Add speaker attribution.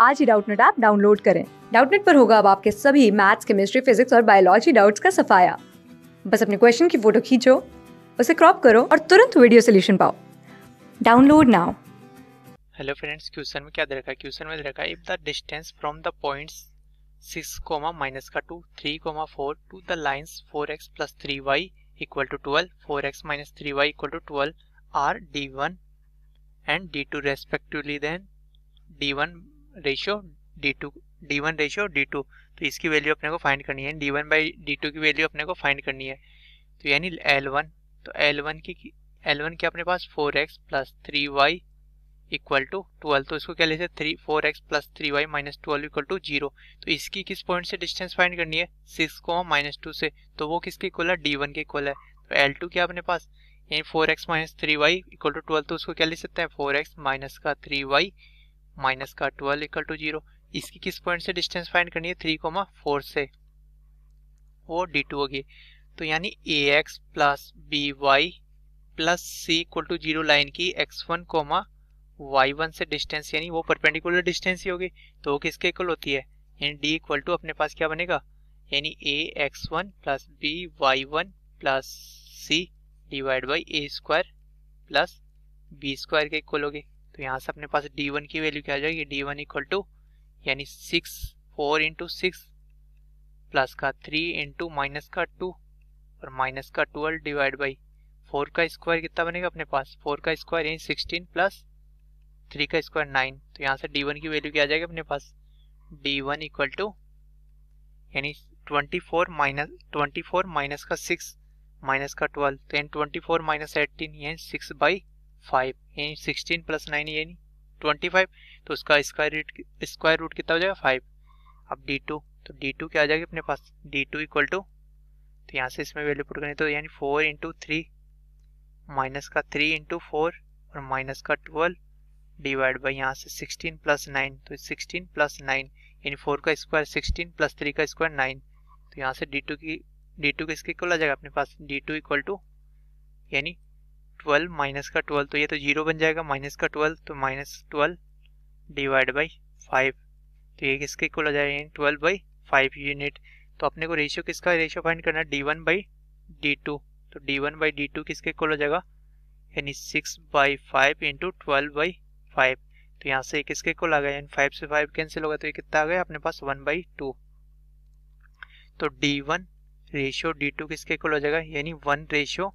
Speaker 1: आज ही Doubtnut app download करें डाउटनेट पर होगा अब आपके सभी मैथ्स केमिस्ट्री फिजिक्स और बायोलॉजी डाउट्स का सफाया बस अपने क्वेश्चन की फोटो खींचो उसे क्रॉप करो और तुरंत वीडियो सोल्यूशन पाओ download now
Speaker 2: hello friends question में क्या दे रखा है क्वेश्चन में दे रखा है if the distance from the points six comma minus का two three comma four to the lines four x plus three y equal to twelve four x minus three y equal to twelve are d one and d two respectively then d one ratio d two d one ratio d two तो इसकी value अपने को find करनी है d one by d two की value अपने को find करनी है तो यानी एल वन तो एल वन की एल वन की अपने पास four x plus three y equal to twelve तो इसको क्या लेते हैं three four x plus three y minus twelve equal to zero तो इसकी किस पॉइंट से डिस्टेंस फाइंड करनी है सिक्स को माइनस टू से तो वो किसके इक्वल है डी वन के इक्वल है तो एल टू क्या अपने पास यानी four x minus three y equal to twelve तो उसको क्या ले सकते हैं फोर एक्स माइनस का थ्री वाई माइनस का ट्वेल्व इक्वल टू जीरो इसकी किस पॉइंट से डिस्टेंस फाइंड करनी है थ्री कोमा फोर से वो डी टू होगी तो यानी a x plus b y plus c equal to zero line की x one comma y one से डिस्टेंस यानी वो परपेंडिकुलर डिस्टेंस ही होगी तो वो किसके इक्वल होती है यानी डी इक्वल टू अपने पास क्या बनेगा यानी a x one plus b y one plus c divide by a square plus b square के इक्वल होगी तो यहाँ से अपने पास डी वन की वैल्यू क्या आ जाएगी डी वन इक्वल टू यानी six four into six plus का थ्री इंटू माइनस का टू और माइनस का ट्वेल्व डिवाइड बाई फोर का स्क्वायर कितना बनेगा अपने पास फोर का स्क्वायर यानी सिक्सटीन प्लस थ्री का स्क्वायर नाइन तो यहाँ से डी वन की वैल्यू क्या आ जाएगी अपने पास डी वन इक्वल टू यानी twenty four minus twenty four minus का सिक्स माइनस का ट्वेल्व तो यानी ट्वेंटी फोर माइनस एटीन यानी सिक्स बाई फाइव यानी सिक्सटीन प्लस नाइन यानी ट्वेंटी फाइव तो उसका स्क्वायर रूट स्क्वायर रूट कितना हो जाएगा फाइव अब डी टू तो डी टू क्या आ जाएगी अपने पास डी टू इक्वल टू तो यहाँ से इसमें वैल्यू पुट करनी तो यानी फोर इंटू थ्री माइनस का थ्री इंटू फोर और माइनस का ट्वेल्व डिवाइड बाई यहाँ से सिक्सटीन प्लस नाइन तो सिक्सटीन प्लस नाइन यानी फोर का स्क्वायर सिक्सटीन प्लस थ्री का स्क्वायर नाइन तो यहाँ से डी टू की डी टू किसके इक्वल आ जाएगा अपने पास डी टू इक्वल टू यानी ट्वेल्व माइनस का ट्वेल्व तो ये तो जीरो बन जाएगा माइनस का ट्वेल्व तो minus twelve divide by five तो ये किसके इक्वल हो जाएगा ट्वेल्व बाई फाइव यूनिट तो अपने को रेशियो किसका रेशियो फाइंड करना है d one by d two तो d one by d two किसके इक्वल हो जाएगा यानी six by five into twelve by five तो यहाँ से किसके इक्वल आ गया यानी फाइव से फाइव कैंसिल होगा तो ये कितना आ गया अपने पास वन बाई टू तो d one ratio d two किसके इक्वल हो जाएगा यानी वन रेशियो